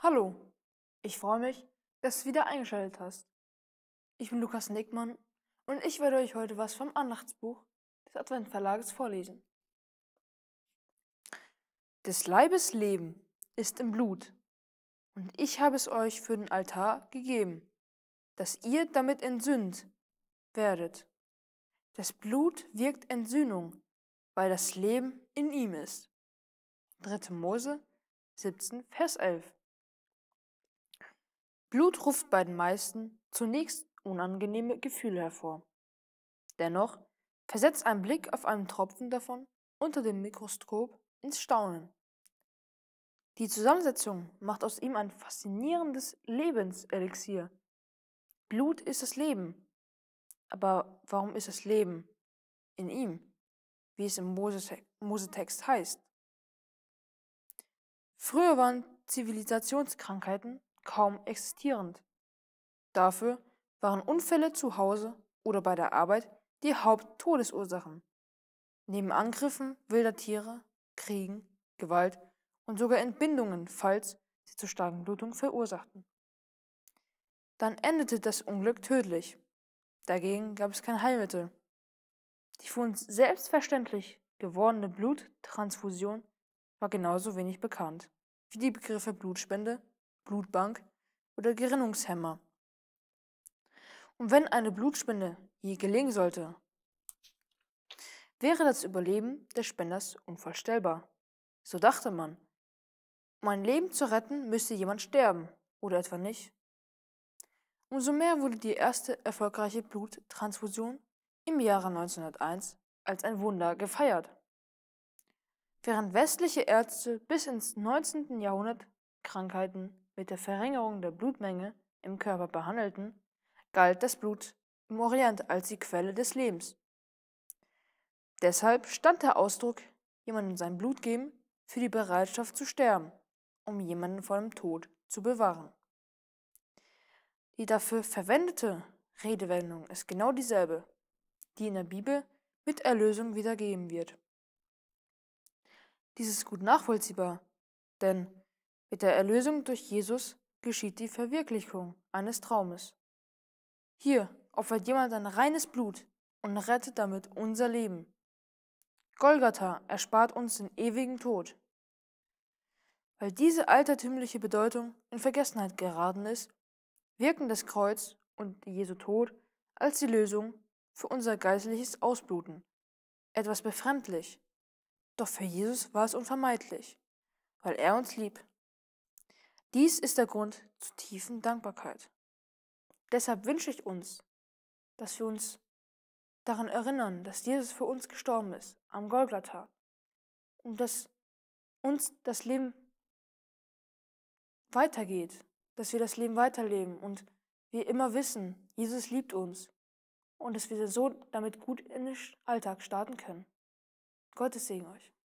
Hallo, ich freue mich, dass du wieder eingeschaltet hast. Ich bin Lukas Nickmann und ich werde euch heute was vom Andachtsbuch des Adventverlages vorlesen. Des Leibes Leben ist im Blut, und ich habe es euch für den Altar gegeben, dass ihr damit entsühnt werdet. Das Blut wirkt Entsühnung, weil das Leben in ihm ist. 3. Mose 17, Vers 11. Blut ruft bei den meisten zunächst unangenehme Gefühle hervor. Dennoch versetzt ein Blick auf einen Tropfen davon unter dem Mikroskop ins Staunen. Die Zusammensetzung macht aus ihm ein faszinierendes Lebenselixier. Blut ist das Leben. Aber warum ist das Leben in ihm, wie es im Mosetext heißt? Früher waren Zivilisationskrankheiten kaum existierend. Dafür waren Unfälle zu Hause oder bei der Arbeit die Haupttodesursachen. Neben Angriffen wilder Tiere, Kriegen, Gewalt und sogar Entbindungen, falls sie zu starken Blutungen verursachten. Dann endete das Unglück tödlich. Dagegen gab es kein Heilmittel. Die für uns selbstverständlich gewordene Bluttransfusion war genauso wenig bekannt wie die Begriffe Blutspende Blutbank oder Gerinnungshemmer. Und wenn eine Blutspende je gelingen sollte, wäre das Überleben des Spenders unvorstellbar. So dachte man. Um ein Leben zu retten, müsste jemand sterben, oder etwa nicht. Umso mehr wurde die erste erfolgreiche Bluttransfusion im Jahre 1901 als ein Wunder gefeiert. Während westliche Ärzte bis ins 19. Jahrhundert Krankheiten mit der Verringerung der Blutmenge im Körper behandelten, galt das Blut im Orient als die Quelle des Lebens. Deshalb stand der Ausdruck jemandem sein Blut geben für die Bereitschaft zu sterben, um jemanden vor dem Tod zu bewahren. Die dafür verwendete Redewendung ist genau dieselbe, die in der Bibel mit Erlösung wiedergeben wird. Dies ist gut nachvollziehbar, denn mit der Erlösung durch Jesus geschieht die Verwirklichung eines Traumes. Hier opfert jemand ein reines Blut und rettet damit unser Leben. Golgatha erspart uns den ewigen Tod. Weil diese altertümliche Bedeutung in Vergessenheit geraten ist, wirken das Kreuz und Jesu Tod als die Lösung für unser geistliches Ausbluten. Etwas befremdlich. Doch für Jesus war es unvermeidlich, weil er uns liebt. Dies ist der Grund zur tiefen Dankbarkeit. Deshalb wünsche ich uns, dass wir uns daran erinnern, dass Jesus für uns gestorben ist am Golgatha und dass uns das Leben weitergeht, dass wir das Leben weiterleben und wir immer wissen, Jesus liebt uns und dass wir so damit gut in den Alltag starten können. Gottes Segen euch.